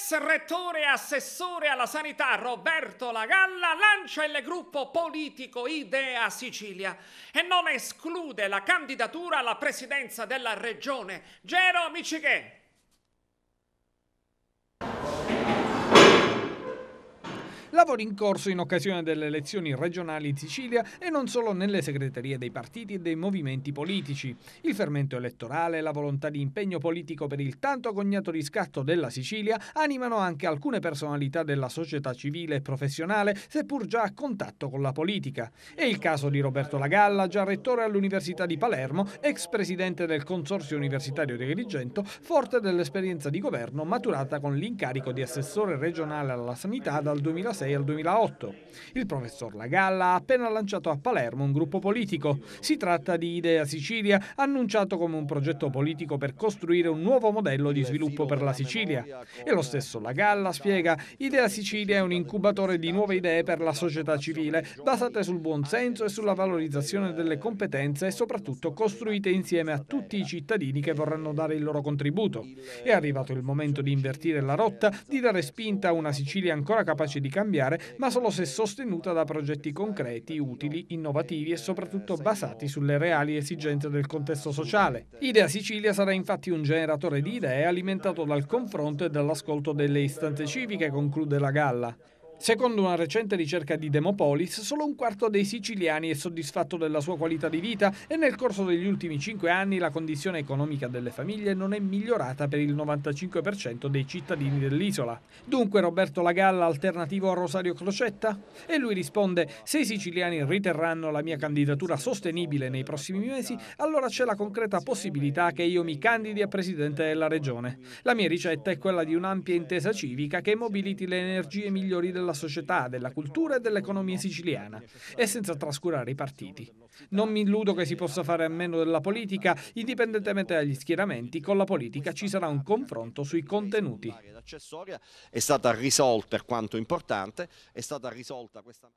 L'ex rettore e assessore alla sanità Roberto Lagalla lancia il gruppo politico Idea Sicilia e non esclude la candidatura alla presidenza della regione Gero Michighe. Lavori in corso in occasione delle elezioni regionali in Sicilia e non solo nelle segreterie dei partiti e dei movimenti politici. Il fermento elettorale e la volontà di impegno politico per il tanto cognato riscatto della Sicilia animano anche alcune personalità della società civile e professionale, seppur già a contatto con la politica. È il caso di Roberto Lagalla, già rettore all'Università di Palermo, ex presidente del Consorzio Universitario di Agrigento, forte dell'esperienza di governo maturata con l'incarico di assessore regionale alla sanità dal 2006 2006 al 2008. Il professor Lagalla ha appena lanciato a Palermo un gruppo politico. Si tratta di Idea Sicilia, annunciato come un progetto politico per costruire un nuovo modello di sviluppo per la Sicilia. E lo stesso Lagalla spiega, Idea Sicilia è un incubatore di nuove idee per la società civile, basate sul buonsenso e sulla valorizzazione delle competenze e soprattutto costruite insieme a tutti i cittadini che vorranno dare il loro contributo. È arrivato il momento di invertire la rotta, di dare spinta a una Sicilia ancora capace di cambiare cambiare, ma solo se sostenuta da progetti concreti, utili, innovativi e soprattutto basati sulle reali esigenze del contesto sociale. Idea Sicilia sarà infatti un generatore di idee alimentato dal confronto e dall'ascolto delle istanze civiche, conclude la galla. Secondo una recente ricerca di Demopolis, solo un quarto dei siciliani è soddisfatto della sua qualità di vita e nel corso degli ultimi cinque anni la condizione economica delle famiglie non è migliorata per il 95% dei cittadini dell'isola. Dunque Roberto Lagalla alternativo a Rosario Crocetta? E lui risponde, se i siciliani riterranno la mia candidatura sostenibile nei prossimi mesi, allora c'è la concreta possibilità che io mi candidi a presidente della regione. La mia ricetta è quella di un'ampia intesa civica che mobiliti le energie migliori della della società, della cultura e dell'economia siciliana e senza trascurare i partiti. Non mi illudo che si possa fare a meno della politica, indipendentemente dagli schieramenti, con la politica ci sarà un confronto sui contenuti. È stata risolta quanto importante, è stata risolta questa...